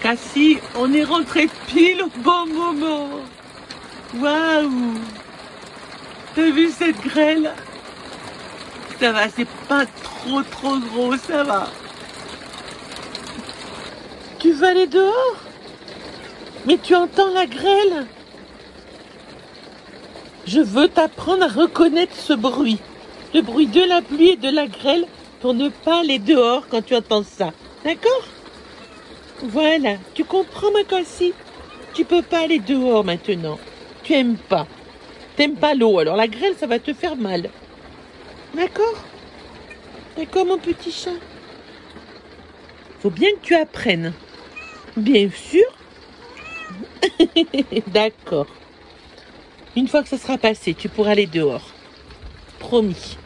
Cassie, on est rentré pile au bon moment. Waouh T'as vu cette grêle Ça va, c'est pas trop trop gros, ça va. Tu vas aller dehors Mais tu entends la grêle Je veux t'apprendre à reconnaître ce bruit. Le bruit de la pluie et de la grêle pour ne pas aller dehors quand tu entends ça. D'accord voilà, tu comprends ma cassie Tu peux pas aller dehors maintenant. Tu aimes pas. T'aimes pas l'eau, alors la grêle, ça va te faire mal. D'accord D'accord, mon petit chat Faut bien que tu apprennes. Bien sûr. D'accord. Une fois que ça sera passé, tu pourras aller dehors. Promis.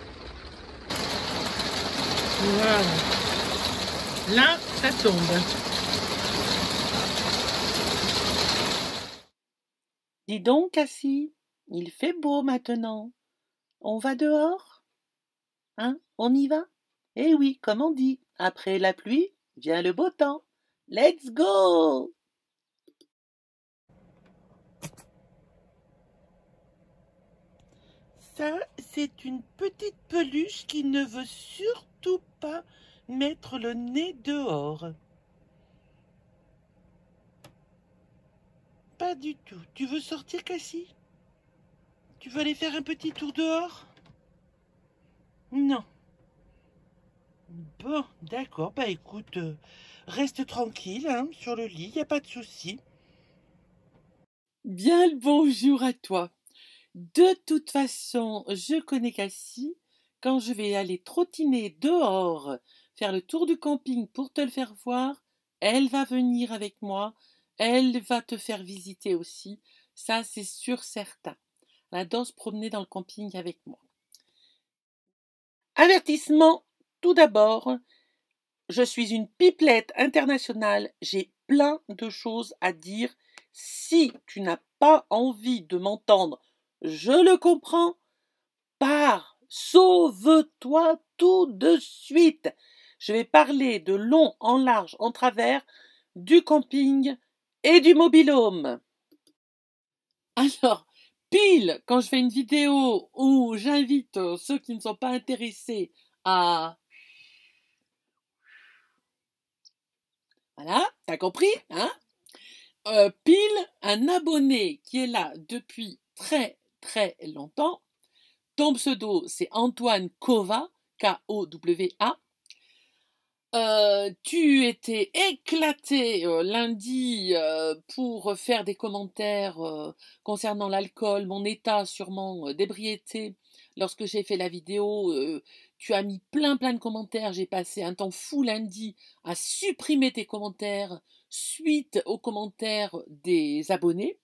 Voilà. Là, ça tombe. Dis donc, Cassie, il fait beau maintenant. On va dehors Hein On y va Eh oui, comme on dit, après la pluie vient le beau temps. Let's go Ça, c'est une petite peluche qui ne veut surtout pas mettre le nez dehors. Pas du tout. Tu veux sortir, Cassie Tu veux aller faire un petit tour dehors Non. Bon, d'accord. Bah écoute, euh, reste tranquille hein, sur le lit, il n'y a pas de souci. Bien le bonjour à toi. De toute façon, je connais Cassie. Quand je vais aller trottiner dehors, faire le tour du camping pour te le faire voir, elle va venir avec moi elle va te faire visiter aussi, ça c'est sûr certain. La danse promenée dans le camping avec moi. Avertissement, tout d'abord, je suis une pipelette internationale, j'ai plein de choses à dire. Si tu n'as pas envie de m'entendre, je le comprends, pars, sauve-toi tout de suite. Je vais parler de long en large, en travers, du camping, et du mobilhome. Alors, pile quand je fais une vidéo où j'invite euh, ceux qui ne sont pas intéressés à... Voilà, t'as compris, hein euh, Pile, un abonné qui est là depuis très très longtemps. Ton pseudo, c'est Antoine Kova, K-O-W-A. Euh, tu étais éclaté euh, lundi euh, pour faire des commentaires concernant l'alcool, mon état sûrement d'ébriété. Lorsque j'ai fait la vidéo, tu as mis plein plein de commentaires. J'ai passé un temps fou lundi à supprimer tes commentaires suite aux commentaires des abonnés.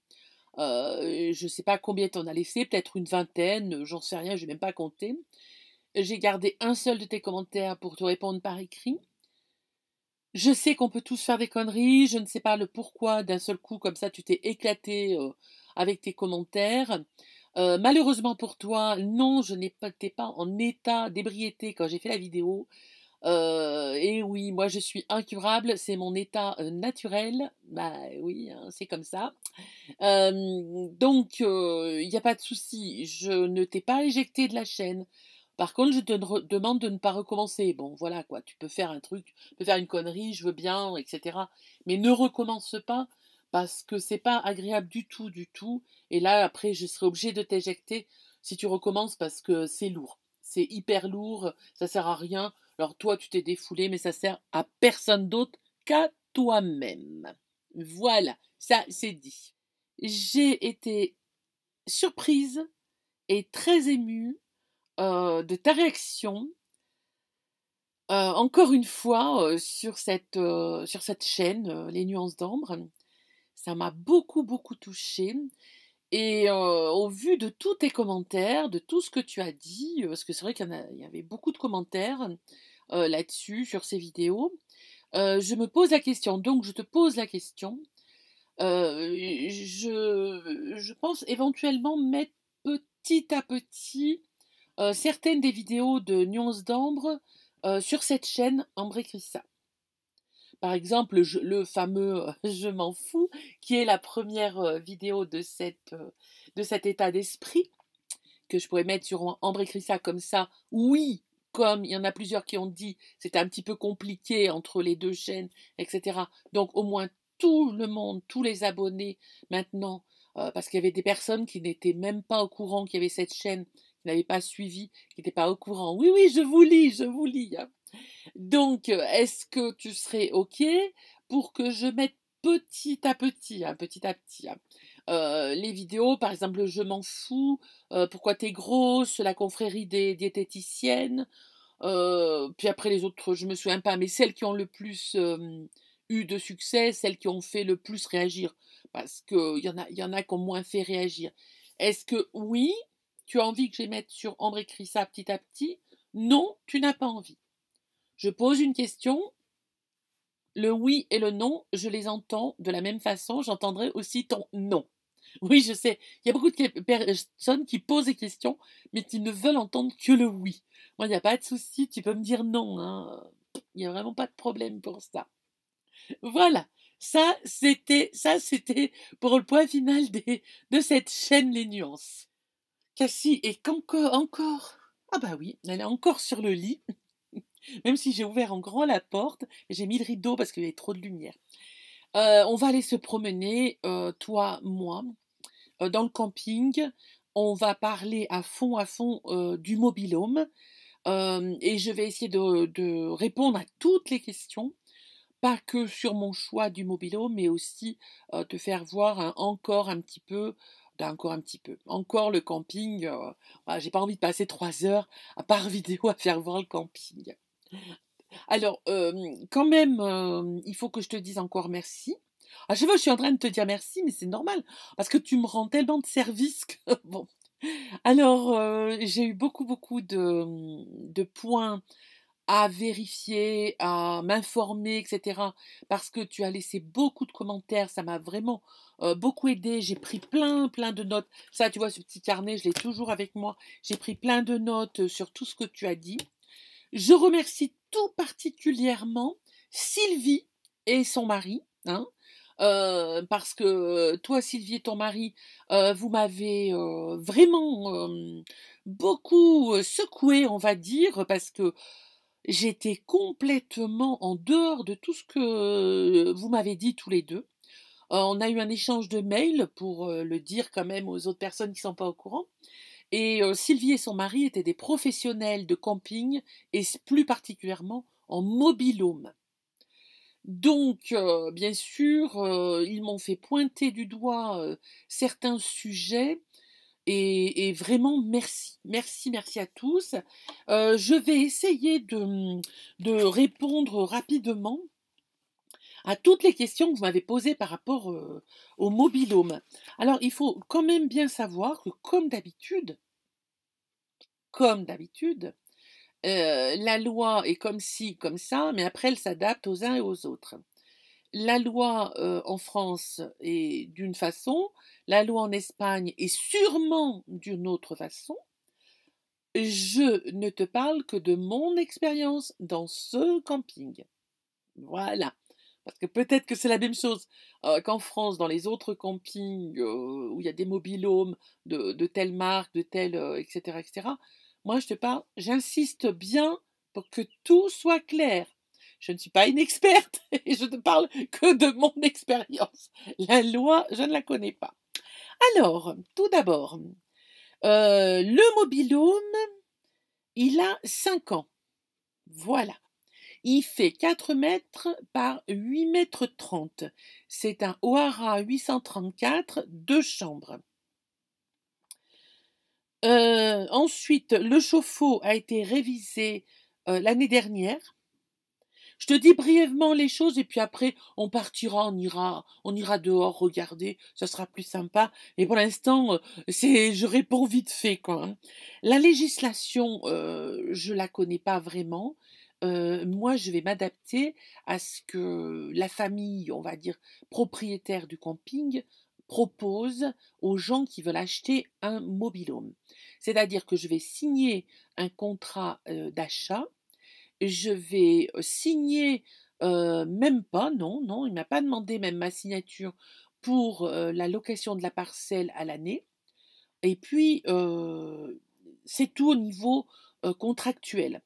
je ne sais pas combien tu en as laissé, peut-être une vingtaine, j'en sais rien, je n'ai même pas compté. J'ai gardé un seul de tes commentaires pour te répondre par écrit. Je sais qu'on peut tous faire des conneries, je ne sais pas le pourquoi d'un seul coup comme ça tu t'es éclaté euh, avec tes commentaires. Euh, malheureusement pour toi, non, je n'étais pas en état d'ébriété quand j'ai fait la vidéo. Euh, et oui, moi je suis incurable, c'est mon état naturel. Bah oui, hein, c'est comme ça. donc, il n'y a pas de souci, je ne t'ai pas éjecté de la chaîne. Par contre, je te demande de ne pas recommencer. Bon, voilà quoi, tu peux faire un truc, tu peux faire une connerie, je veux bien, etc. Mais ne recommence pas parce que c'est pas agréable du tout, du tout. Et là, après, je serai obligée de t'éjecter si tu recommences parce que c'est lourd. C'est hyper lourd, ça sert à rien. Alors toi, tu t'es défoulé, mais ça sert à personne d'autre qu'à toi-même. Voilà, ça c'est dit. J'ai été surprise et très émue euh, de ta réaction, euh, encore une fois, euh, sur, cette, sur cette chaîne, Les Nuances d'Ambre. Ça m'a beaucoup, beaucoup touchée. Et au vu de tous tes commentaires, de tout ce que tu as dit, parce que c'est vrai qu'il y, y, avait beaucoup de commentaires là-dessus, sur ces vidéos, je me pose la question. Donc, je te pose la question. je, je pense éventuellement mettre petit à petit euh, certaines des vidéos de Nuance d'Ambre euh, sur cette chaîne Ambre Par exemple, le fameux euh, Je m'en fous, qui est la première vidéo de, cette, de cet état d'esprit, que je pourrais mettre sur Ambre comme ça. Oui, comme il y en a plusieurs qui ont dit, c'était un petit peu compliqué entre les deux chaînes, etc. Donc au moins tout le monde, tous les abonnés maintenant, parce qu'il y avait des personnes qui n'étaient même pas au courant qu'il y avait cette chaîne n'avait pas suivi, qui n'était pas au courant. Oui, oui, je vous lis, je vous lis. Donc, est-ce que tu serais OK pour que je mette petit à petit, hein, petit à petit, hein, euh, les vidéos, par exemple, je m'en fous, pourquoi euh, pourquoi t'es grosse, la confrérie des diététiciennes, euh, puis après les autres, je me souviens pas, mais celles qui ont le plus eu de succès, celles qui ont fait le plus réagir, parce qu'il y, en a, y en a qui ont moins fait réagir. Est-ce que oui, tu as envie que je mette sur Ambre écrit ça petit à petit Non, tu n'as pas envie. Je pose une question. Le oui et le non, je les entends de la même façon. J'entendrai aussi ton non. Oui, je sais, il y a beaucoup de personnes qui posent des questions, mais qui ne veulent entendre que le oui. Moi, il n'y a pas de souci, tu peux me dire non. Hein. Il n'y a vraiment pas de problème pour ça. Voilà, ça c'était ça c'était pour le point final de cette chaîne Les Nuances. Cassie est encore. Ah bah oui, elle est encore sur le lit. Même si j'ai ouvert en grand la porte, j'ai mis le rideau parce qu'il y avait trop de lumière. Euh, on va aller se promener, euh, toi, moi, euh, dans le camping. On va parler à fond, à fond du mobilhome. et je vais essayer de, répondre à toutes les questions. Pas que sur mon choix du mobilhome, mais aussi te faire voir hein, encore un petit peu encore un petit peu. Encore le camping. Euh, j'ai pas envie de passer trois heures à part vidéo à faire voir le camping. Alors, euh, quand même, euh, il faut que je te dise encore merci. À chaque fois, je suis en train de te dire merci, mais c'est normal, parce que tu me rends tellement de service que, bon. Alors, j'ai eu beaucoup, beaucoup de points à vérifier, à m'informer, etc. Parce que tu as laissé beaucoup de commentaires, ça m'a vraiment euh, beaucoup aidé. J'ai pris plein, plein de notes. Ça, tu vois, ce petit carnet, je l'ai toujours avec moi. J'ai pris plein de notes euh, sur tout ce que tu as dit. Je remercie tout particulièrement Sylvie et son mari, hein. euh, parce que toi, Sylvie et ton mari, vous m'avez vraiment beaucoup secoué, on va dire, parce que j'étais complètement en dehors de tout ce que euh, vous m'avez dit tous les deux. Euh, on a eu un échange de mails pour euh, le dire quand même aux autres personnes qui ne sont pas au courant. Et Sylvie et son mari étaient des professionnels de camping et plus particulièrement en mobilhome. Donc, bien sûr, ils m'ont fait pointer du doigt certains sujets et, vraiment, merci. Merci, merci à tous. Euh, je vais essayer hum, de, répondre rapidement à toutes les questions que vous m'avez posées par rapport euh, au mobilhome. Alors, il faut quand même bien savoir que, comme d'habitude, comme d'habitude, euh, la loi est comme ci, comme ça, mais après, elle s'adapte aux uns et aux autres la loi en France est d'une façon, la loi en Espagne est sûrement d'une autre façon. Je ne te parle que de mon expérience dans ce camping. Voilà. Parce que peut-être que c'est la même chose qu'en France, dans les autres campings où il y a des mobilhomes de, de telle marque, de telle, etc., etc. Moi, je te parle, j'insiste bien pour que tout soit clair je ne suis pas une experte et je ne parle que de mon expérience. La loi, je ne la connais pas. Alors, tout d'abord, euh, le mobilhome, il a 5 ans. Voilà. Il fait 4 mètres par 8 mètres 30. C'est un Oara 834, deux chambres. Euh, ensuite, le chauffe-eau a été révisé euh, l'année dernière je te dis brièvement les choses et puis après on partira, on ira, on ira dehors regarder, ça sera plus sympa. Mais pour l'instant, euh, c'est je réponds vite fait quoi. Hein. La législation, euh, je la connais pas vraiment. Euh, moi, je vais m'adapter à ce que la famille, on va dire propriétaire du camping, propose aux gens qui veulent acheter un home C'est-à-dire que je vais signer un contrat euh, d'achat je vais signer, même pas, non, non, il ne m'a pas demandé même ma signature pour la location de la parcelle à l'année. Et puis, c'est tout au niveau contractuel.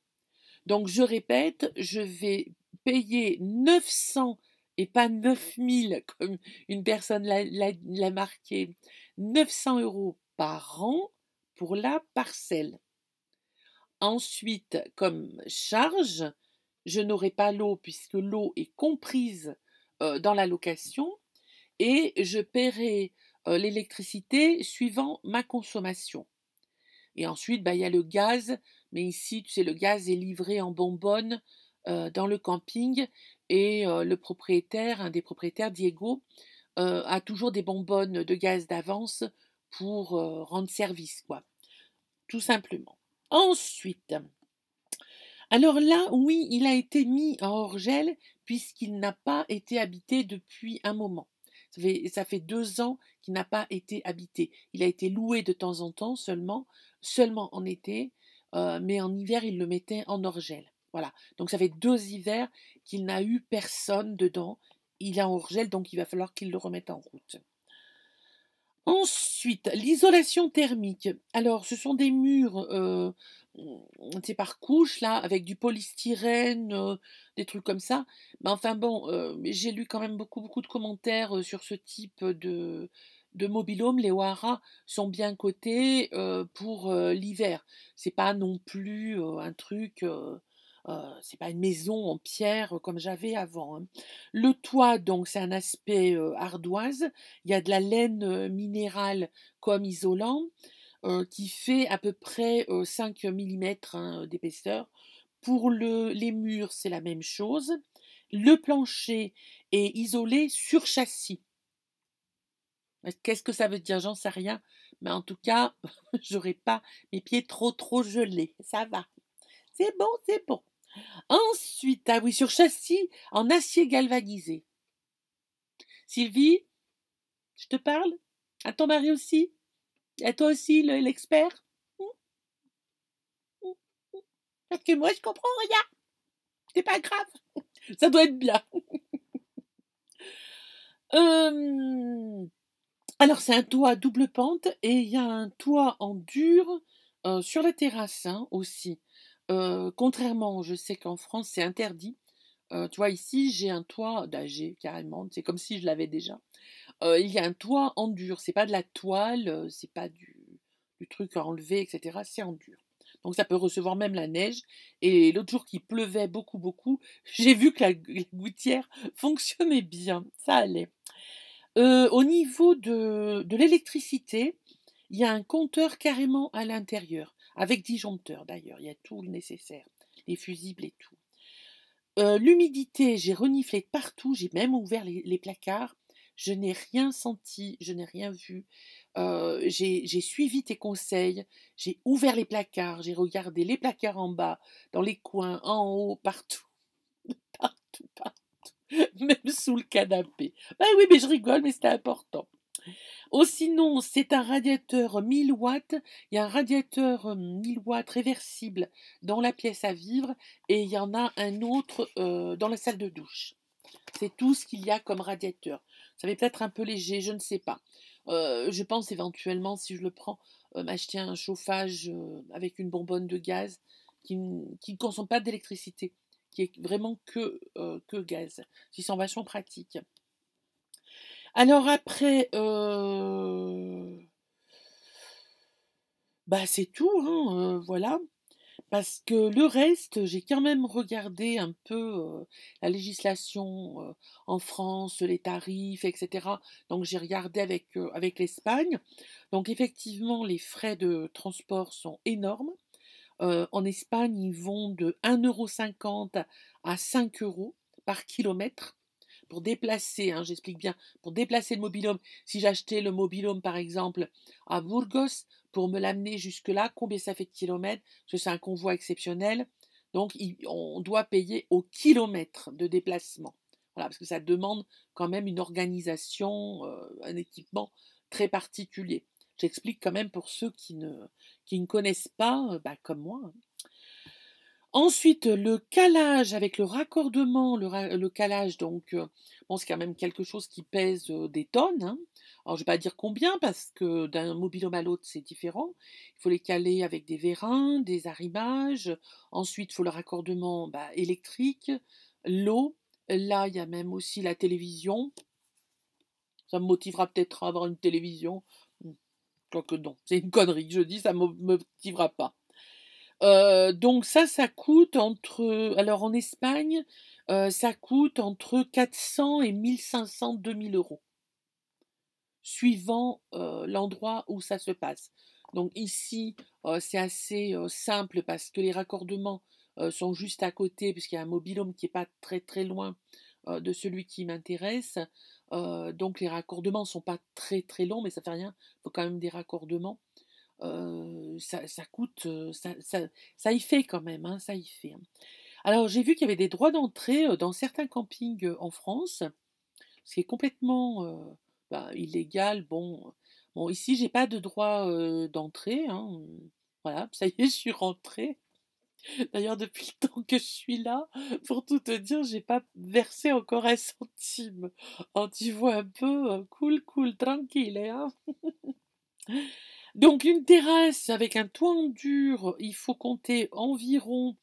Donc, je répète, je vais payer 900 et pas 9000 comme une personne l'a marqué, 900 euros par an pour la parcelle. Ensuite, comme charge, je n'aurai pas l'eau puisque l'eau est comprise euh, dans la location et je paierai euh, l'électricité suivant ma consommation. Et ensuite, bah, il y a le gaz, mais ici, tu sais, le gaz est livré en bonbonne euh, dans le camping et le propriétaire, un des propriétaires, Diego, a toujours des bonbonnes de gaz d'avance pour rendre service, quoi. Tout simplement. Ensuite, alors là, oui, il a été mis en Orgel puisqu'il n'a pas été habité depuis un moment. Ça fait, deux ans qu'il n'a pas été habité. Il a été loué de temps en temps seulement, seulement en été, euh, mais en hiver, il le mettait en Orgel. Voilà. Donc ça fait deux hivers qu'il n'a eu personne dedans. Il est en Orgel, donc il va falloir qu'il le remette en route. Ensuite, l'isolation thermique. Alors, ce sont des murs, euh, c'est par couche, là, avec du polystyrène, euh, des trucs comme ça. Mais enfin bon, euh, j'ai lu quand même beaucoup, beaucoup de commentaires sur ce type de, de mobilhome. Les Wara sont bien cotés pour l'hiver. C'est pas non plus un truc ce euh, c'est pas une maison en pierre euh, comme j'avais avant. Hein. Le toit, donc, c'est un aspect euh, ardoise. Il y a de la laine minérale comme isolant qui fait à peu près 5 mm hein, d'épaisseur. Pour les murs, c'est la même chose. Le plancher est isolé sur châssis. Qu'est-ce que ça veut dire J'en sais rien. Mais en tout cas, n'aurai pas mes pieds trop trop gelés. Ça va. C'est bon, c'est bon. Ensuite, ah oui, sur châssis en acier galvanisé. Sylvie, je te parle À ton mari aussi À toi aussi, l'expert hum? Hum? Hum? Parce que moi, je comprends rien. C'est pas grave. Ça doit être bien. Euh, alors, c'est un toit à double pente et il y a un toit en dur euh, sur la terrasse hein, aussi. Euh, contrairement, je sais qu'en France, c'est interdit. Toi euh, tu vois, ici, j'ai un toit d'âgé, carrément. C'est comme si je l'avais déjà. Euh, il y a un toit en dur. C'est pas de la toile, c'est pas du, truc à enlever, etc. C'est en dur. Donc ça peut recevoir même la neige. Et l'autre jour qui pleuvait beaucoup, beaucoup, j'ai vu que la, gouttière fonctionnait bien. Ça allait. au niveau de l'électricité, il y a un compteur carrément à l'intérieur avec disjoncteur d'ailleurs, il y a tout le nécessaire, les fusibles et tout. Euh, l'humidité, j'ai reniflé partout, j'ai même ouvert les, placards, je n'ai rien senti, je n'ai rien vu. Euh, j'ai suivi tes conseils, j'ai ouvert les placards, j'ai regardé les placards en bas, dans les coins, en haut, partout, partout, partout, même sous le canapé. Ben oui, mais je rigole, mais c'était important. Oh sinon, c'est un radiateur 1000 watts. Il y a un radiateur 1000 euh, watts réversible dans la pièce à vivre et il y en a un autre euh, dans la salle de douche. C'est tout ce qu'il y a comme radiateur. Ça va peut-être un peu léger, je ne sais pas. Euh, je pense éventuellement, si je le prends, m'acheter un chauffage avec une bonbonne de gaz qui, ne consomme pas d'électricité, qui est vraiment que, que gaz. C'est sont vachement pratique. Alors après, euh, bah c'est tout, hein, euh, voilà. Parce que le reste, j'ai quand même regardé un peu euh, la législation en France, les tarifs, etc. Donc j'ai regardé avec, avec l'Espagne. Donc effectivement, les frais de transport sont énormes. en Espagne, ils vont de 1,50€ à 5 euros par kilomètre pour déplacer, hein, j'explique bien, pour déplacer le mobilhome, si j'achetais le mobilhome par exemple à Burgos pour me l'amener jusque-là, combien ça fait de kilomètres Parce que c'est un convoi exceptionnel. Donc on doit payer au kilomètre de déplacement. Voilà, parce que ça demande quand même une organisation, euh, un équipement très particulier. J'explique quand même pour ceux qui ne, qui connaissent pas, euh, bah, comme moi, hein. Ensuite, le calage avec le raccordement, le, calage, donc, euh, bon, c'est quand même quelque chose qui pèse euh, des tonnes. Hein. Alors, je ne vais pas dire combien, parce que d'un mobile à l'autre, c'est différent. Il faut les caler avec des vérins, des arrimages. Ensuite, il faut le raccordement bah, électrique, l'eau. Là, il y a même aussi la télévision. Ça me motivera peut-être à avoir une télévision. Hmm, que non, c'est une connerie que je dis, ça ne me motivera pas. Euh, donc ça, ça coûte entre... Alors en Espagne, euh, ça coûte entre 400 et 1500, 2000 euros, suivant euh, l'endroit où ça se passe. Donc ici, c'est assez simple parce que les raccordements sont juste à côté, puisqu'il y a un mobilhome qui n'est pas très très loin de celui qui m'intéresse. donc les raccordements ne sont pas très très longs, mais ça fait rien, il faut quand même des raccordements. Euh, ça, coûte, euh, ça, y fait quand même, hein, ça y fait. Hein. Alors j'ai vu qu'il y avait des droits d'entrée dans certains campings en France, ce qui est complètement bah, illégal. Bon, bon ici j'ai pas de droit d'entrée, hein, voilà, ça y est, je suis rentrée. D'ailleurs, depuis le temps que je suis là, pour tout te dire, j'ai pas versé encore un centime. Oh, tu vois un peu, cool, cool, tranquille, hein donc une terrasse avec un toit en dur, il faut compter environ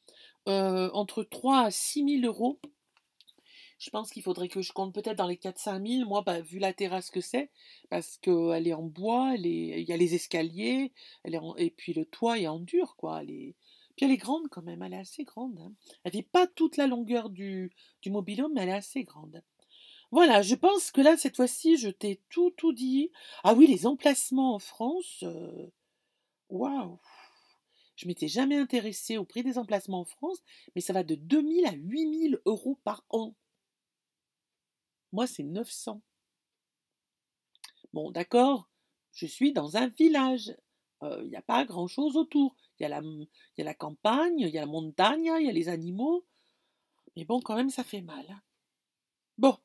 euh, entre 3 à 6 000 euros. Je pense qu'il faudrait que je compte peut-être dans les 4-5 000. Moi, bah, vu la terrasse que c'est, parce qu'elle est en bois, il y a les escaliers, elle est et puis le toit est en dur, quoi. Puis elle est grande quand même, elle est assez grande. Hein. Elle n'est pas toute la longueur du, du mais elle est assez grande. Voilà, je pense que là, cette fois-ci, je t'ai tout, tout dit. Ah oui, les emplacements en France, euh, waouh wow. Je m'étais jamais intéressée au prix des emplacements en France, mais ça va de 2000 à 8000 euros par an. Moi, c'est 900. Bon, d'accord, je suis dans un village. Euh, il n'y a pas grand-chose autour. Il y, y, a la campagne, il y a la montagne, il y a les animaux. Mais bon, quand même, ça fait mal. Hein. Bon,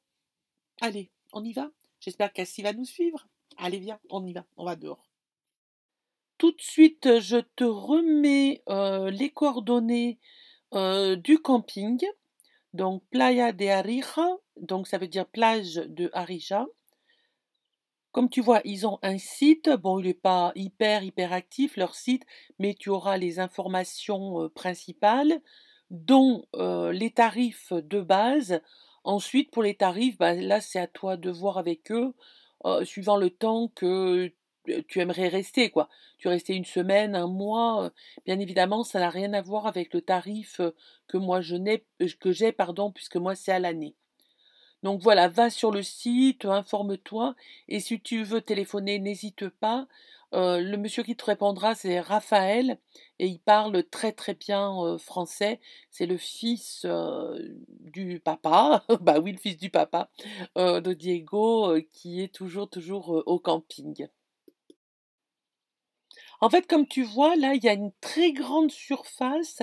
Allez, on y va. J'espère qu'Assi va nous suivre. Allez, viens, on y va, on va dehors. Tout de suite, je te remets euh, les coordonnées euh, du camping. Donc, Playa de Arija, donc ça veut dire plage de Arija. Comme tu vois, ils ont un site. Bon, il n'est pas hyper, hyper actif, leur site, mais tu auras les informations euh, principales, dont les tarifs de base, Ensuite, pour les tarifs, bah, là, c'est à toi de voir avec eux, euh, suivant le temps que euh, tu aimerais rester, quoi. Tu restais une semaine, un mois. Euh, bien évidemment, ça n'a rien à voir avec le tarif que moi je n'ai, que j'ai, pardon, puisque moi c'est à l'année. Donc voilà, va sur le site, informe-toi, et si tu veux téléphoner, n'hésite pas. Euh, le monsieur qui te répondra, c'est Raphaël, et il parle très très bien euh, français. C'est le fils euh, du papa, bah oui, le fils du papa de Diego, qui est toujours toujours au camping. En fait, comme tu vois, là, il y a une très grande surface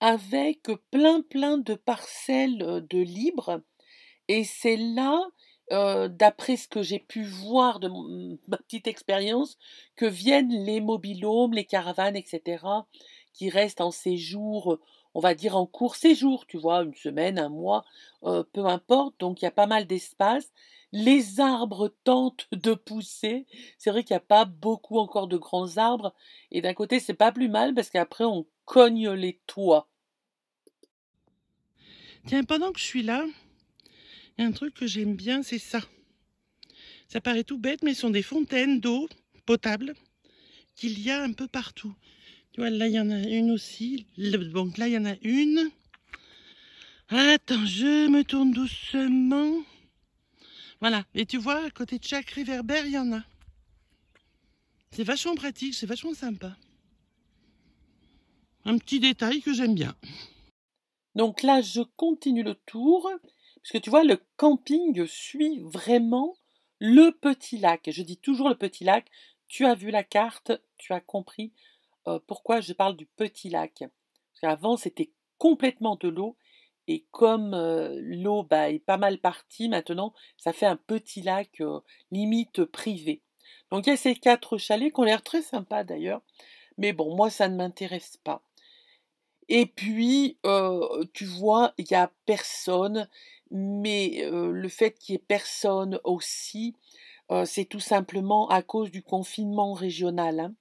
avec plein plein de parcelles de libres, et c'est là euh, d'après ce que j'ai pu voir de ma petite expérience, que viennent les mobilhomes, les caravanes, etc., qui restent en séjour, on va dire en court séjour, tu vois, une semaine, un mois, euh, peu importe, donc il y a pas mal d'espace. Les arbres tentent de pousser. C'est vrai qu'il n'y a pas beaucoup encore de grands arbres. Et d'un côté, c'est pas plus mal parce qu'après, on cogne les toits. Tiens, pendant que je suis là, un truc que j'aime bien, c'est ça. Ça paraît tout bête, mais ce sont des fontaines d'eau potable qu'il y a un peu partout. Tu vois, là, il y en a une aussi. Donc là, il y en a une. Attends, je me tourne doucement. Voilà. Et tu vois, à côté de chaque réverbère, il y en a. C'est vachement pratique, c'est vachement sympa. Un petit détail que j'aime bien. Donc là, je continue le tour. Parce que tu vois, le camping suit vraiment le petit lac. Je dis toujours le petit lac. Tu as vu la carte, tu as compris euh, pourquoi je parle du petit lac. Parce c'était complètement de l'eau. Et comme euh, l'eau bah, est pas mal partie, maintenant, ça fait un petit lac euh, limite privé. Donc il y a ces quatre chalets qui ont l'air très sympas d'ailleurs. Mais bon, moi, ça ne m'intéresse pas. Et puis, tu vois, il n'y a personne mais le fait qu'il n'y ait personne aussi, c'est tout simplement à cause du confinement régional. Hein.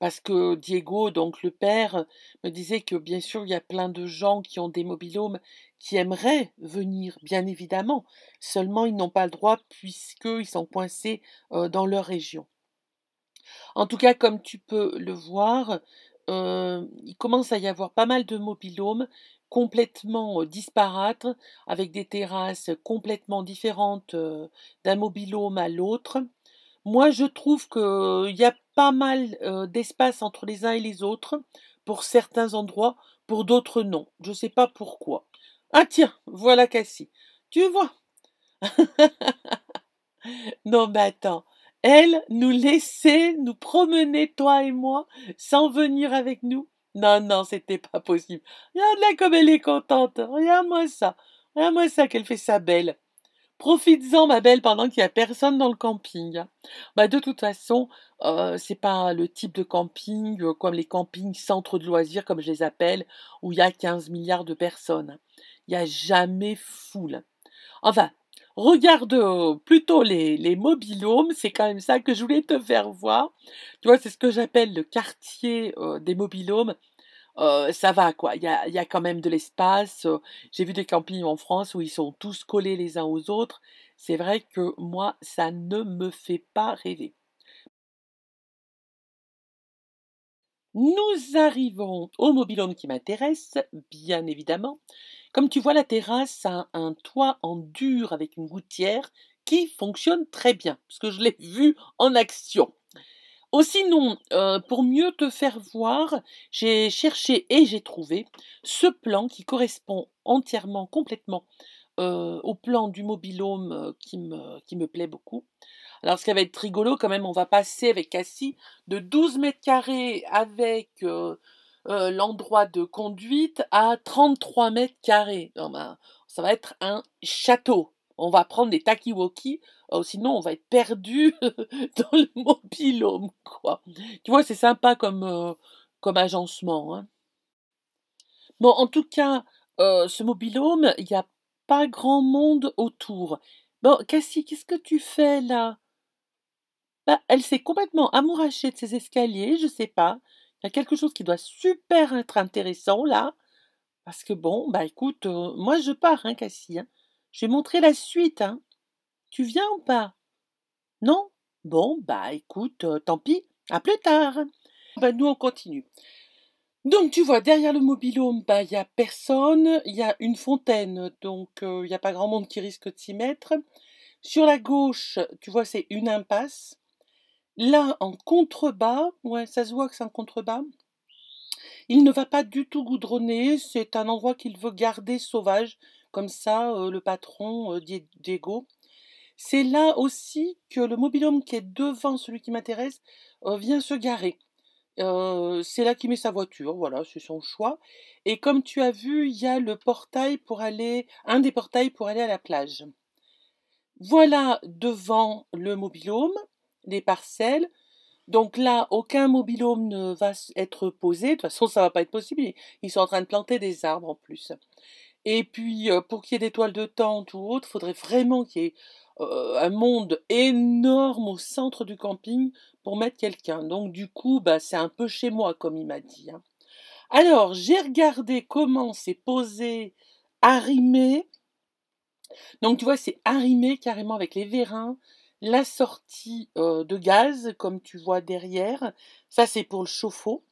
Parce que Diego, donc le père, me disait que bien sûr, il y a plein de gens qui ont des mobilhomes qui aimeraient venir, bien évidemment. Seulement, ils n'ont pas le droit puisqu'ils sont coincés dans leur région. En tout cas, comme tu peux le voir, il commence à y avoir pas mal de mobilhomes complètement disparates, avec des terrasses complètement différentes d'un mobilhome à l'autre. Moi, je trouve qu'il y a pas mal d'espace entre les uns et les autres, pour certains endroits, pour d'autres non. Je ne sais pas pourquoi. Ah tiens, voilà Cassie. Tu vois Non, mais attends. Elle nous laissait nous promener, toi et moi, sans venir avec nous. Non, non, c'était pas possible. Regarde-la comme elle est contente. Regarde-moi ça. Regarde-moi ça qu'elle fait sa belle. Profites-en, ma belle, pendant qu'il n'y a personne dans le camping. Bah, de toute façon, euh, c'est pas le type de camping euh, comme les campings centres de loisirs, comme je les appelle, où il y a 15 milliards de personnes. Il n'y a jamais foule. Enfin, regarde euh, plutôt les, les mobilhomes, c'est quand même ça que je voulais te faire voir. Tu vois, c'est ce que j'appelle le quartier euh, des mobilhomes. Euh, ça va quoi, il y a, y a, quand même de l'espace. J'ai vu des campings en France où ils sont tous collés les uns aux autres. C'est vrai que moi, ça ne me fait pas rêver. Nous arrivons au mobilhome qui m'intéresse, bien évidemment. Comme tu vois, la terrasse a un toit en dur avec une gouttière qui fonctionne très bien, parce que je l'ai vu en action. Aussi, oh, sinon, euh, pour mieux te faire voir, j'ai cherché et j'ai trouvé ce plan qui correspond entièrement, complètement euh, au plan du mobilhome euh, qui me plaît beaucoup. Alors ce qui va être rigolo quand même, on va passer avec Cassie de 12 mètres carrés avec euh, euh, l'endroit de conduite à 33 mètres carrés. Ben, ça va être un château. On va prendre des takiwoki, oh, sinon on va être perdu dans le mobilhome, quoi. Tu vois, c'est sympa comme, euh, comme agencement. Hein. Bon, en tout cas, ce mobilhome, il n'y a pas grand monde autour. Bon, Cassie, qu'est-ce que tu fais là elle s'est complètement amourachée de ces escaliers, je sais pas. Il y a quelque chose qui doit super être intéressant là. Parce que bon, bah écoute, euh, moi je pars, hein, Cassie. Hein. Je vais montrer la suite, hein. Tu viens ou pas Non Bon, bah écoute, euh, tant pis, à plus tard. Bah nous on continue. Donc tu vois, derrière le mobilhome, bah il n'y a personne, il y a une fontaine, donc euh, il n'y a pas grand monde qui risque de s'y mettre. Sur la gauche, tu vois, c'est une impasse. Là, en contrebas, ouais, ça se voit que c'est un contrebas. Il ne va pas du tout goudronner, c'est un endroit qu'il veut garder sauvage, comme ça euh, le patron euh, Diego. C'est là aussi que le mobilhome qui est devant celui qui m'intéresse euh, vient se garer. c'est là qu'il met sa voiture, voilà, c'est son choix. Et comme tu as vu, il y a le portail pour aller, un des portails pour aller à la plage. Voilà devant le mobilhome des parcelles. Donc là, aucun mobilhome ne va être posé. De toute façon, ça ne va pas être possible. Ils sont en train de planter des arbres en plus. Et puis, euh, pour qu'il y ait des toiles de tente ou autre, il faudrait vraiment qu'il y ait euh, un monde énorme au centre du camping pour mettre quelqu'un. Donc du coup, bah, c'est un peu chez moi, comme il m'a dit. Hein. Alors, j'ai regardé comment c'est posé, arrimé. Donc tu vois, c'est arrimé carrément avec les vérins. La sortie de gaz, comme tu vois derrière, ça c'est pour le chauffe-eau.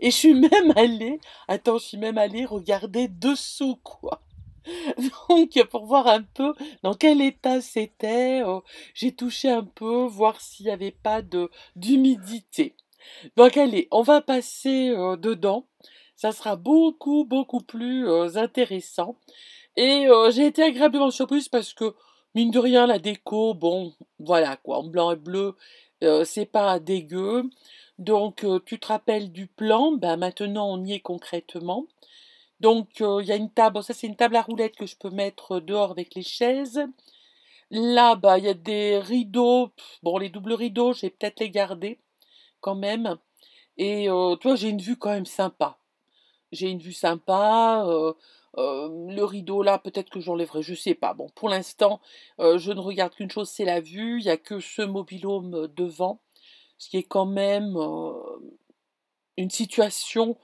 Et je suis même allée, attends, je suis même allée regarder dessous, quoi. Donc, pour voir un peu dans quel état c'était, oh, j'ai touché un peu, voir s'il n'y avait pas d'humidité. Donc, allez, on va passer dedans. Ça sera beaucoup, beaucoup plus intéressant. Et j'ai été agréablement surprise parce que Mine de rien, la déco, bon, voilà quoi, en blanc et bleu, euh, c'est pas dégueu. Donc, euh, tu te rappelles du plan, ben, maintenant on y est concrètement. Donc, euh, il y a une table, ça c'est une table à roulettes que je peux mettre dehors avec les chaises. Là, ben, il y a des rideaux, bon, les doubles rideaux, je vais peut-être les garder quand même. Et toi, j'ai une vue quand même sympa. J'ai une vue sympa le rideau là, peut-être que j'enlèverai, je sais pas. Bon, pour l'instant, je ne regarde qu'une chose, c'est la vue. Il n'y a que ce mobilhome devant, ce qui est quand même une situation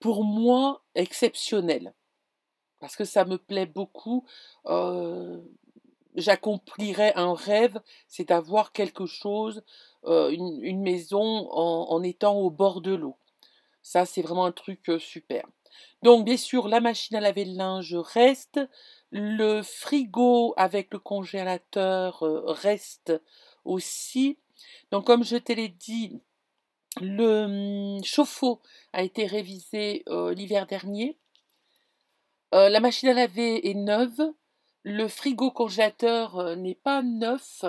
pour moi exceptionnelle. Parce que ça me plaît beaucoup. J'accomplirais un rêve, c'est d'avoir quelque chose, une, maison en, en étant au bord de l'eau. Ça, c'est vraiment un truc super. Donc bien sûr, la machine à laver le linge reste, le frigo avec le congélateur euh, reste aussi. Donc comme je te l'ai dit, le hum, chauffe-eau a été révisé euh, l'hiver dernier. Euh, la machine à laver est neuve. Le frigo congélateur n'est pas neuf.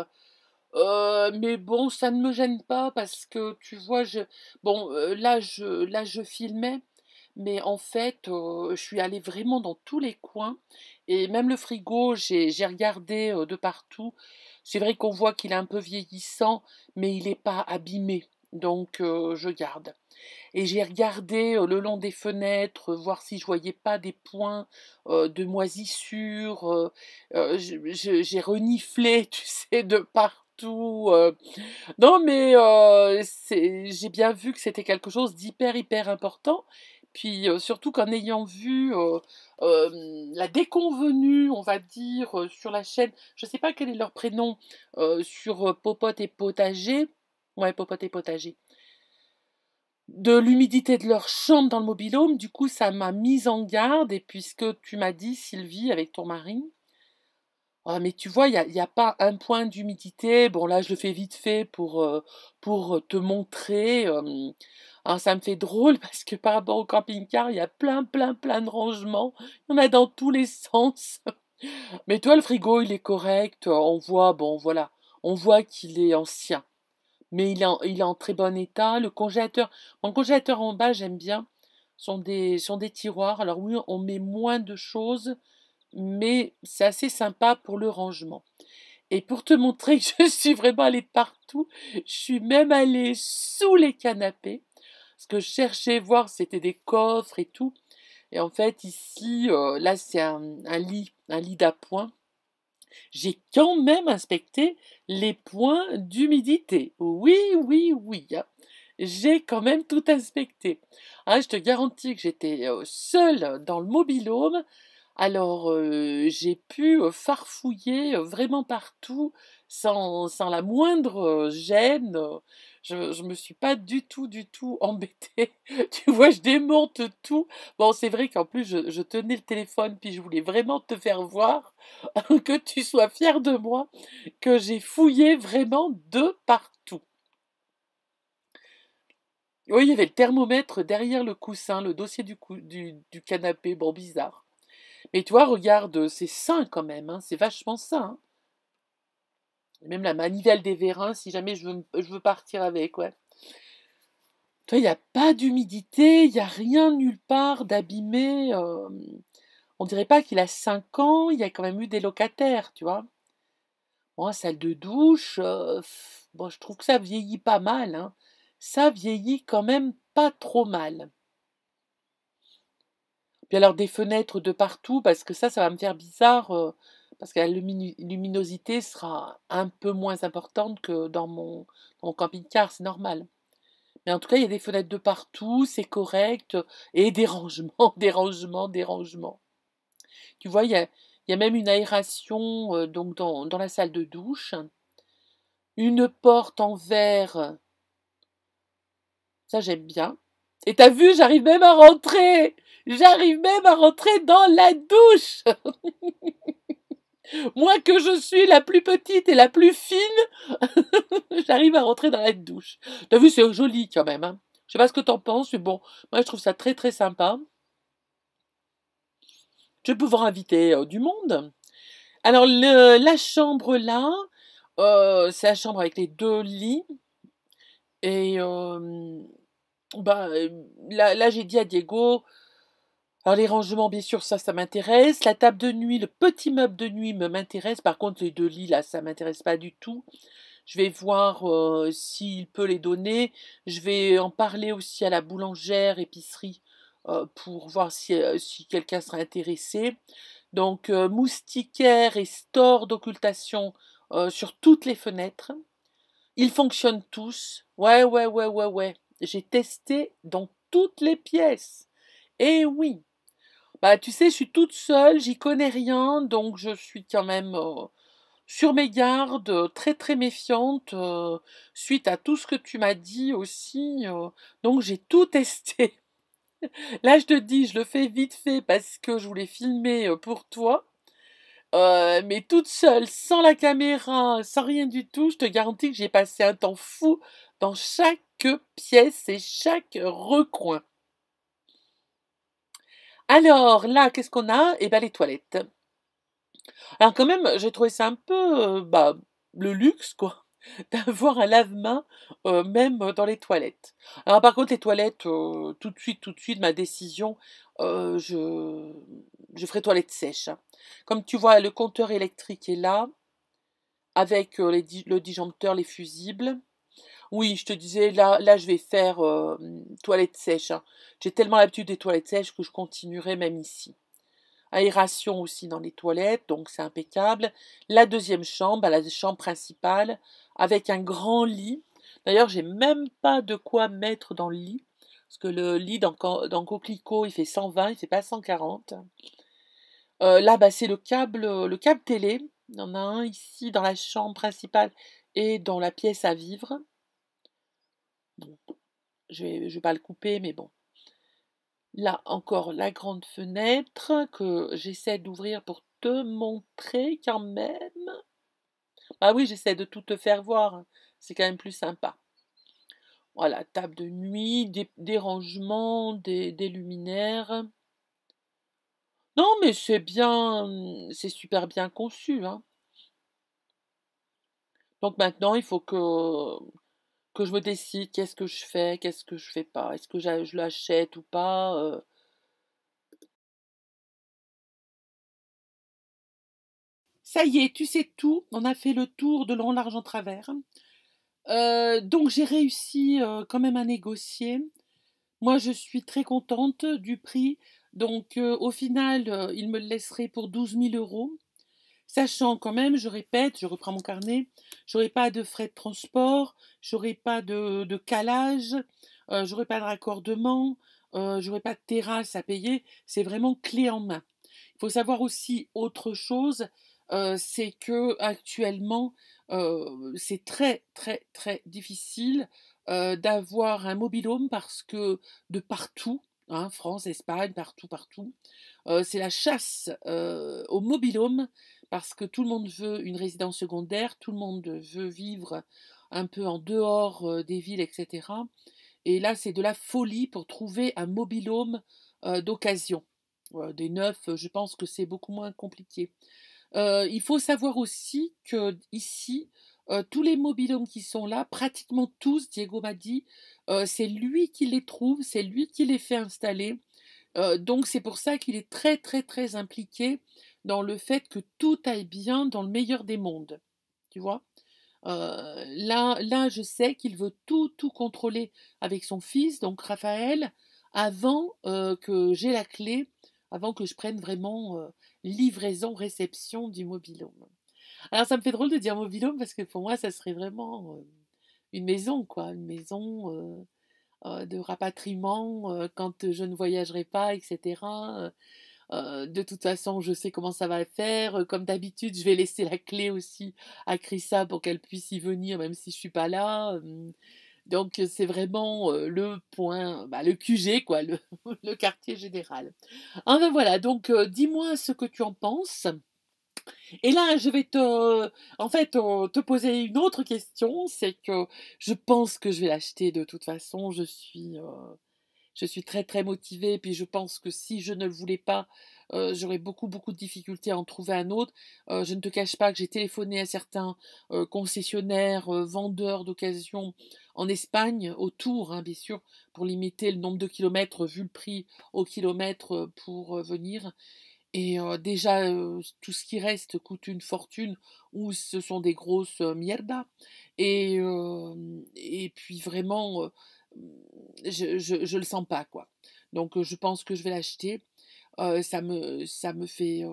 mais bon, ça ne me gêne pas parce que tu vois, je bon là là je filmais mais en fait, je suis allée vraiment dans tous les coins et même le frigo, j'ai regardé de partout. C'est vrai qu'on voit qu'il est un peu vieillissant, mais il n'est pas abîmé, donc je garde. Et j'ai regardé le long des fenêtres, voir si je voyais pas des points de moisissure. j'ai reniflé, tu sais, de partout. Non, mais j'ai bien vu que c'était quelque chose d'hyper, hyper important. Puis euh, surtout qu'en ayant vu euh, euh, la déconvenue, on va dire, sur la chaîne, je ne sais pas quel est leur prénom, sur Popote et Potager, ouais, Popote et Potager, de l'humidité de leur chambre dans le mobilhome, du coup, ça m'a mise en garde. Et puisque tu m'as dit, Sylvie, avec ton mari, ah, mais tu vois, il n'y a, pas un point d'humidité. Bon, là, je le fais vite fait pour, pour te montrer. Alors oh, ça me fait drôle parce que par rapport au camping-car, il y a plein, plein, plein de rangements. Il y en a dans tous les sens. Mais toi, le frigo, il est correct. On voit, bon, voilà, on voit qu'il est ancien. Mais il est, en, très bon état. Le congélateur, mon congélateur en bas, j'aime bien. Ce des, sont des tiroirs. Alors oui, on met moins de choses, mais c'est assez sympa pour le rangement. Et pour te montrer que je suis vraiment allée partout, je suis même allée sous les canapés. Ce que je cherchais voir, c'était des coffres et tout. Et en fait, ici, euh, là, c'est un, lit, un lit d'appoint. J'ai quand même inspecté les points d'humidité. Oui, oui, oui. Hein. J'ai quand même tout inspecté. Hein, je te garantis que j'étais euh, seul dans le mobilhome. Alors, euh, j'ai pu farfouiller vraiment partout sans, sans la moindre gêne. Je, ne me suis pas du tout, du tout embêtée. tu vois, je démonte tout. Bon, c'est vrai qu'en plus, je, je, tenais le téléphone, puis je voulais vraiment te faire voir, que tu sois fier de moi, que j'ai fouillé vraiment de partout. Oui, il y avait le thermomètre derrière le coussin, le dossier du, du, du canapé. Bon, bizarre. Mais toi vois, regarde, c'est sain quand même, hein, c'est vachement sain. Même la manivelle des vérins, si jamais je veux, partir avec, ouais. Il n'y a pas d'humidité, il n'y a rien nulle part d'abîmé. On euh, on dirait pas qu'il a 5 ans, il y a quand même eu des locataires, tu vois. Moi, salle de douche, euh, bon, je trouve que ça vieillit pas mal. Hein. Ça vieillit quand même pas trop mal. Puis alors des fenêtres de partout, parce que ça, ça va me faire bizarre. Euh, parce que la luminosité sera un peu moins importante que dans mon, camping-car, c'est normal. Mais en tout cas, il y a des fenêtres de partout, c'est correct, et des rangements, des rangements, des rangements. Tu vois, il y a, même une aération euh, donc dans, dans, la salle de douche, une porte en verre, ça j'aime bien. Et t'as vu, j'arrive même à rentrer, j'arrive même à rentrer dans la douche. Moi que je suis la plus petite et la plus fine, j'arrive à rentrer dans la douche. T'as vu, c'est joli quand même. Hein je sais pas ce que t'en penses, mais bon, moi je trouve ça très très sympa. Je vais pouvoir inviter euh, du monde. Alors la chambre là, euh, c'est la chambre avec les deux lits. Et euh, bah, là j'ai dit à Diego, alors les rangements, bien sûr, ça, ça m'intéresse. La table de nuit, le petit meuble de nuit me m'intéresse. Par contre, les deux lits, là, ça m'intéresse pas du tout. Je vais voir euh, s'il peut les donner. Je vais en parler aussi à la boulangère, épicerie, euh, pour voir si, euh, quelqu'un sera intéressé. Donc, moustiquaire et store d'occultation sur toutes les fenêtres. Ils fonctionnent tous. Ouais, ouais, ouais, ouais, ouais. J'ai testé dans toutes les pièces. Eh oui, bah, tu sais, je suis toute seule, j'y connais rien, donc je suis quand même euh, sur mes gardes, euh, très très méfiante, euh, suite à tout ce que tu m'as dit aussi. donc j'ai tout testé. Là, je te dis, je le fais vite fait parce que je voulais filmer pour toi. mais toute seule, sans la caméra, sans rien du tout, je te garantis que j'ai passé un temps fou dans chaque pièce et chaque recoin. Alors là, qu'est-ce qu'on a Eh bien les toilettes. Alors quand même, j'ai trouvé ça un peu euh, bah, le luxe, quoi d'avoir un lave-main euh, même dans les toilettes. Alors par contre les toilettes, euh, tout de suite, tout de suite, ma décision, je, je ferai toilette sèche. Hein. Comme tu vois, le compteur électrique est là, avec le disjoncteur, les fusibles. Oui, je te disais, là, là je vais faire toilettes toilette sèche. Hein. J'ai tellement l'habitude des toilettes sèches que je continuerai même ici. Aération aussi dans les toilettes, donc c'est impeccable. La deuxième chambre, bah, la chambre principale, avec un grand lit. D'ailleurs, j'ai même pas de quoi mettre dans le lit. Parce que le lit dans, Coquelicot, il fait 120, il fait pas 140. Euh, là, bah, c'est le câble, le câble télé. Il y en a un ici dans la chambre principale et dans la pièce à vivre je ne vais, pas le couper, mais bon. Là encore, la grande fenêtre que j'essaie d'ouvrir pour te montrer quand même. Ah oui, j'essaie de tout te faire voir. Hein. C'est quand même plus sympa. Voilà, table de nuit, des, rangements, des, des luminaires. Non, mais c'est bien, c'est super bien conçu. Hein. Donc maintenant, il faut que que je me décide qu'est-ce que je fais, qu'est-ce que je fais pas, est-ce que je l'achète ou pas. Euh. Ça y est, tu sais tout, on a fait le tour de long, large en travers. Euh, donc j'ai réussi euh, quand même à négocier. Moi je suis très contente du prix. Donc au final, il me le laisserait pour 12 000 euros. Sachant quand même, je répète, je reprends mon carnet, j'aurai pas de frais de transport, j'aurai pas de, calage, euh, j'aurai pas de raccordement, euh, j'aurai pas de terrasse à payer. C'est vraiment clé en main. Il faut savoir aussi autre chose, euh, c'est que actuellement, euh, c'est très très très difficile euh, d'avoir un mobilhome parce que de partout, Hein, France, Espagne, partout, partout. c'est la chasse au mobilhome parce que tout le monde veut une résidence secondaire, tout le monde veut vivre un peu en dehors des villes, etc. Et là, c'est de la folie pour trouver un mobilhome d'occasion. des neufs, je pense que c'est beaucoup moins compliqué. il faut savoir aussi que ici, euh, tous les mobilhommes qui sont là, pratiquement tous, Diego m'a dit, euh, c'est lui qui les trouve, c'est lui qui les fait installer. Euh, donc c'est pour ça qu'il est très très très impliqué dans le fait que tout aille bien dans le meilleur des mondes. Tu vois là, là, je sais qu'il veut tout, tout contrôler avec son fils, donc Raphaël, avant que j'ai la clé, avant que je prenne vraiment livraison, réception du mobilhome. Alors ça me fait drôle de dire mobilhome parce que pour moi ça serait vraiment euh, une maison, quoi, une maison euh, euh, de rapatriement quand je ne voyagerai pas, etc. de toute façon, je sais comment ça va faire. Comme d'habitude, je vais laisser la clé aussi à Chrissa pour qu'elle puisse y venir, même si je ne suis pas là. Donc c'est vraiment le point, bah, le QG quoi, le, le, quartier général. Ah, enfin voilà, donc dis-moi ce que tu en penses. Et là, je vais te, en fait, te poser une autre question, c'est que je pense que je vais l'acheter de toute façon. Je suis, euh, je suis très très motivée. Puis je pense que si je ne le voulais pas, euh, j'aurais beaucoup beaucoup de difficultés à en trouver un autre. Euh, je ne te cache pas que j'ai téléphoné à certains concessionnaires, vendeurs d'occasion en Espagne, autour, hein, bien sûr, pour limiter le nombre de kilomètres, vu le prix au kilomètre pour venir. Et déjà, tout ce qui reste coûte une fortune ou ce sont des grosses mierdas. Et, puis vraiment, mmh, je, ne le sens pas, quoi. Donc je pense que je vais l'acheter. ça, me, ça me fait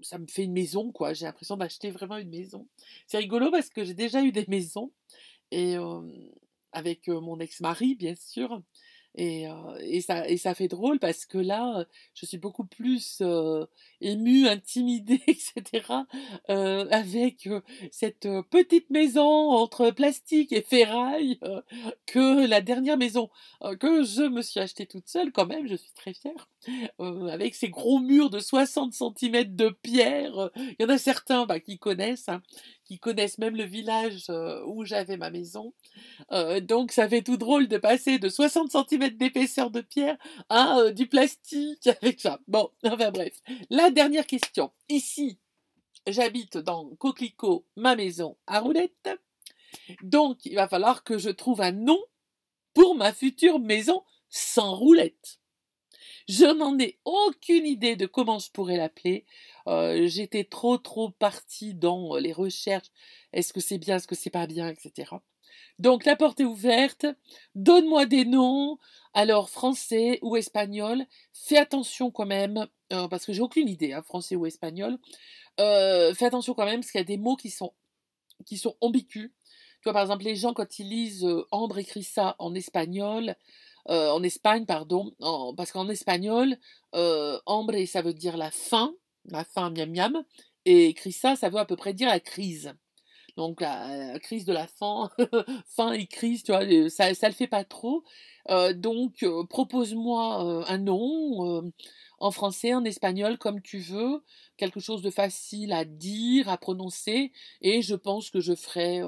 ça me fait une maison, quoi. J'ai l'impression d'acheter vraiment une maison. C'est rigolo parce que j'ai déjà eu des maisons. Et avec mon ex-mari, bien sûr. Et, ça, et ça fait drôle parce que là, je suis beaucoup plus émue, intimidée, etc. avec cette petite maison entre plastique et ferraille que la dernière maison que je me suis achetée toute seule. Quand même, je suis très fière. Euh, avec ces gros murs de 60 cm de pierre. Euh, il y en a certains bah, qui connaissent, hein, qui connaissent même le village euh, où j'avais ma maison. donc ça fait tout drôle de passer de 60 cm d'épaisseur de pierre à du plastique avec ça. Bon, enfin bref. La dernière question. Ici, j'habite dans Coquelicot, ma maison à Roulette. Donc il va falloir que je trouve un nom pour ma future maison sans roulette. Je n'en ai aucune idée de comment je pourrais l'appeler. Euh, j'étais trop, trop partie dans euh, les recherches. Est-ce que c'est bien, est-ce que c'est pas bien, etc. Donc la porte est ouverte. Donne-moi des noms. Alors français ou espagnol. Fais attention quand même, euh, parce que j'ai aucune idée, hein, français ou espagnol. fais attention quand même, parce qu'il y a des mots qui sont, qui sont ambigus. Tu vois, par exemple, les gens, quand ils lisent Ambre écrit ça en espagnol, euh, en Espagne, pardon, parce qu'en espagnol, euh, ça veut dire la faim, la fin miam miam, et crisa, ça veut à peu près dire la crise. Donc la, crise de la faim, faim et crise, tu vois, euh, ça, ne le fait pas trop. Euh, donc propose-moi un nom en français, en espagnol, comme tu veux, quelque chose de facile à dire, à prononcer, et je pense que je ferai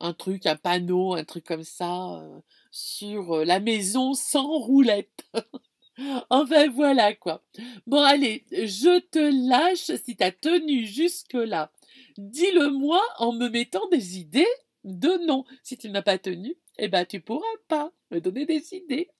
un truc, un panneau, un truc comme ça, sur la maison sans roulette. Ah enfin voilà quoi. Bon allez, je te lâche si t'as tenu jusque-là. Dis-le-moi en me mettant des idées de nom. Si tu n'as pas tenu, eh ben tu pourras pas me donner des idées.